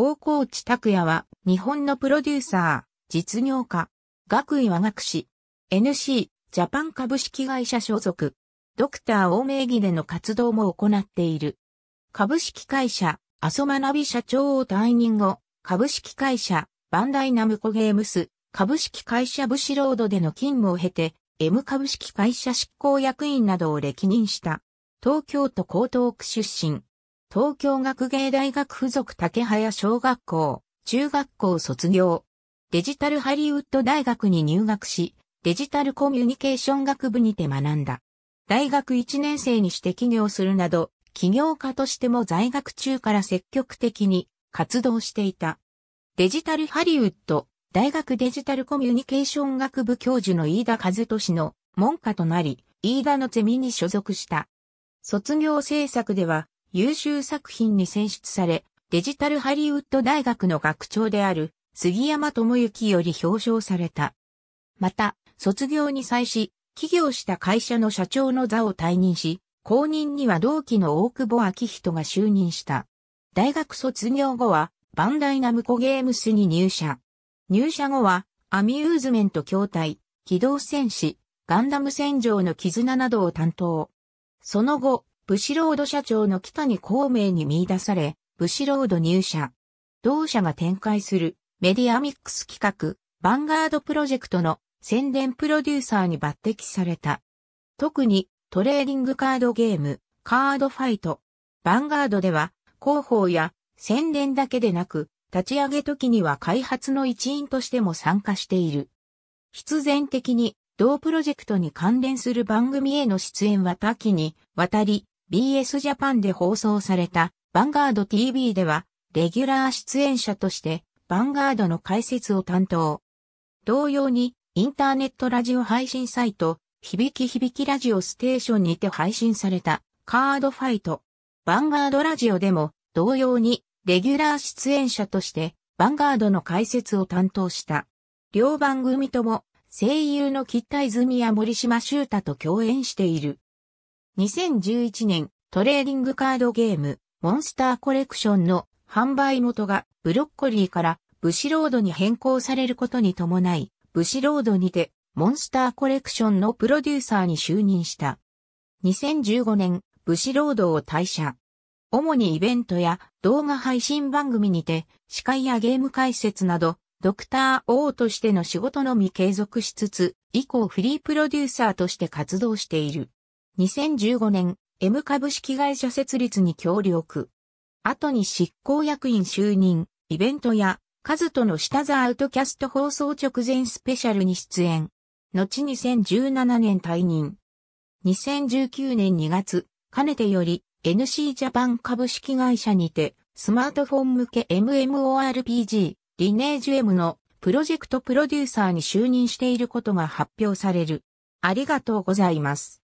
大河内拓也は、日本のプロデューサー、実業家、学位は学士、NC、ジャパン株式会社所属、ドクター大名義での活動も行っている。株式会社、阿蘇学び社長を退任後、株式会社、バンダイナムコゲームス、株式会社ブシロードでの勤務を経て、M 株式会社執行役員などを歴任した。東京都江東区出身。東京学芸大学附属竹早小学校、中学校卒業。デジタルハリウッド大学に入学し、デジタルコミュニケーション学部にて学んだ。大学1年生にして起業するなど、起業家としても在学中から積極的に活動していた。デジタルハリウッド、大学デジタルコミュニケーション学部教授の飯田和俊の門下となり、飯田のゼミに所属した。卒業制作では、優秀作品に選出され、デジタルハリウッド大学の学長である杉山智之より表彰された。また、卒業に際し、起業した会社の社長の座を退任し、後任には同期の大久保昭人が就任した。大学卒業後は、バンダイナムコゲームスに入社。入社後は、アミューズメント筐体、機動戦士、ガンダム戦場の絆などを担当。その後、ブシロード社長の北に孔明に見出され、ブシロード入社。同社が展開するメディアミックス企画、ヴァンガードプロジェクトの宣伝プロデューサーに抜擢された。特にトレーディングカードゲーム、カードファイト。ヴァンガードでは広報や宣伝だけでなく、立ち上げ時には開発の一員としても参加している。必然的に同プロジェクトに関連する番組への出演は多岐にわたり BS ジャパンで放送された、ヴァンガード TV では、レギュラー出演者として、ヴァンガードの解説を担当。同様に、インターネットラジオ配信サイト、響き響きラジオステーションにて配信された、カードファイト。ヴァンガードラジオでも、同様に、レギュラー出演者として、ヴァンガードの解説を担当した。両番組とも、声優の吉田泉や森島修太と共演している。2011年、トレーディングカードゲーム、モンスターコレクションの販売元がブロッコリーからブシロードに変更されることに伴い、ブシロードにてモンスターコレクションのプロデューサーに就任した。2015年、ブシロードを退社。主にイベントや動画配信番組にて司会やゲーム解説など、ドクター O としての仕事のみ継続しつつ、以降フリープロデューサーとして活動している。2015年、M 株式会社設立に協力。後に執行役員就任、イベントや、カズとの下座アウトキャスト放送直前スペシャルに出演。後2017年退任。2019年2月、かねてより NC ジャパン株式会社にて、スマートフォン向け MMORPG、リネージュ M のプロジェクトプロデューサーに就任していることが発表される。ありがとうございます。